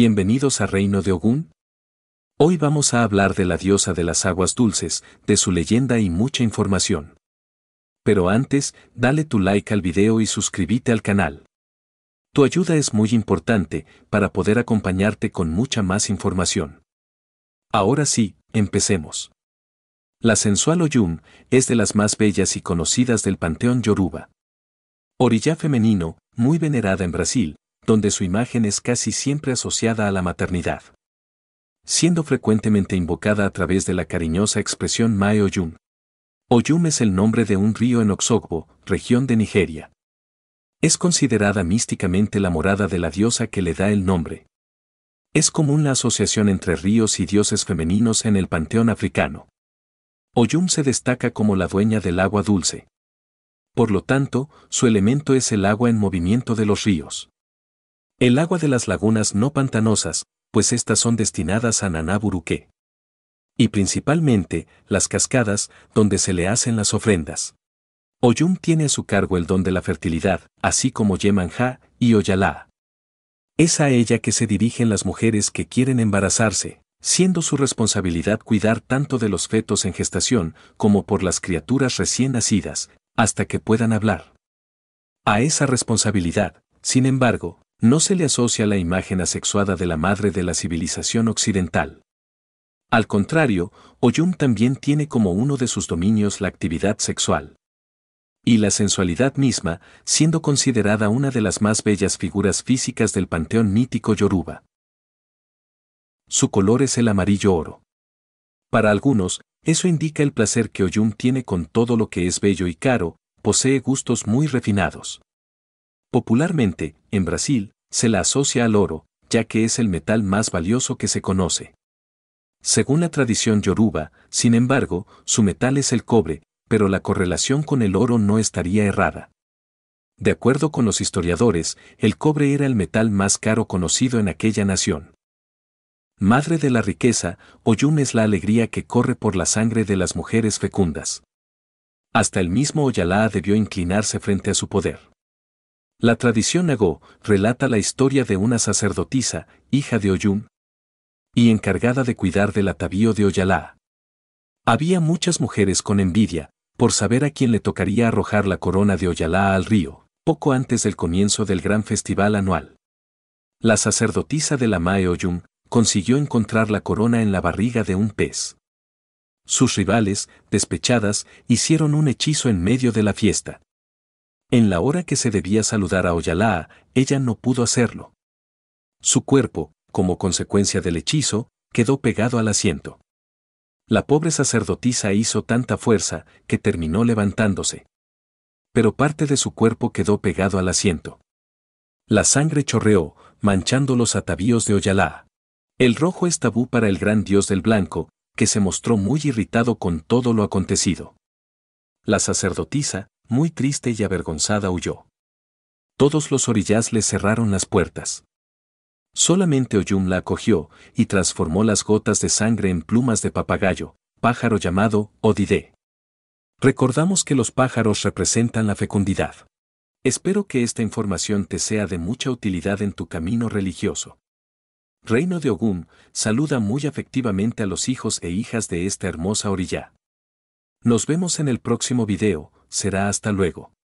Bienvenidos a Reino de Ogún. Hoy vamos a hablar de la diosa de las aguas dulces, de su leyenda y mucha información. Pero antes, dale tu like al video y suscríbete al canal. Tu ayuda es muy importante para poder acompañarte con mucha más información. Ahora sí, empecemos. La sensual Oyun es de las más bellas y conocidas del panteón yoruba. Orilla femenino, muy venerada en Brasil, donde su imagen es casi siempre asociada a la maternidad. Siendo frecuentemente invocada a través de la cariñosa expresión Mae Oyum. Oyum es el nombre de un río en Oxogbo, región de Nigeria. Es considerada místicamente la morada de la diosa que le da el nombre. Es común la asociación entre ríos y dioses femeninos en el panteón africano. Oyum se destaca como la dueña del agua dulce. Por lo tanto, su elemento es el agua en movimiento de los ríos. El agua de las lagunas no pantanosas, pues estas son destinadas a Nanaburuque. Y principalmente, las cascadas, donde se le hacen las ofrendas. Oyum tiene a su cargo el don de la fertilidad, así como Yemanja y Oyalá. Es a ella que se dirigen las mujeres que quieren embarazarse, siendo su responsabilidad cuidar tanto de los fetos en gestación como por las criaturas recién nacidas, hasta que puedan hablar. A esa responsabilidad, sin embargo, no se le asocia la imagen asexuada de la madre de la civilización occidental. Al contrario, Oyum también tiene como uno de sus dominios la actividad sexual. Y la sensualidad misma, siendo considerada una de las más bellas figuras físicas del panteón mítico yoruba. Su color es el amarillo oro. Para algunos, eso indica el placer que Oyum tiene con todo lo que es bello y caro, posee gustos muy refinados. Popularmente, en Brasil, se la asocia al oro, ya que es el metal más valioso que se conoce. Según la tradición yoruba, sin embargo, su metal es el cobre, pero la correlación con el oro no estaría errada. De acuerdo con los historiadores, el cobre era el metal más caro conocido en aquella nación. Madre de la riqueza, Oyun es la alegría que corre por la sangre de las mujeres fecundas. Hasta el mismo Oyalá debió inclinarse frente a su poder. La tradición Nagó relata la historia de una sacerdotisa, hija de Oyum, y encargada de cuidar del atavío de Oyalá. Había muchas mujeres con envidia, por saber a quién le tocaría arrojar la corona de Oyalá al río, poco antes del comienzo del gran festival anual. La sacerdotisa de la Mae Oyum consiguió encontrar la corona en la barriga de un pez. Sus rivales, despechadas, hicieron un hechizo en medio de la fiesta, en la hora que se debía saludar a Oyalá, ella no pudo hacerlo. Su cuerpo, como consecuencia del hechizo, quedó pegado al asiento. La pobre sacerdotisa hizo tanta fuerza que terminó levantándose. Pero parte de su cuerpo quedó pegado al asiento. La sangre chorreó, manchando los atavíos de Oyalá. El rojo es tabú para el gran dios del blanco, que se mostró muy irritado con todo lo acontecido. La sacerdotisa, muy triste y avergonzada huyó. Todos los orillas le cerraron las puertas. Solamente Oyum la acogió y transformó las gotas de sangre en plumas de papagayo, pájaro llamado Odidé. Recordamos que los pájaros representan la fecundidad. Espero que esta información te sea de mucha utilidad en tu camino religioso. Reino de Ogún saluda muy afectivamente a los hijos e hijas de esta hermosa orilla. Nos vemos en el próximo video, será hasta luego.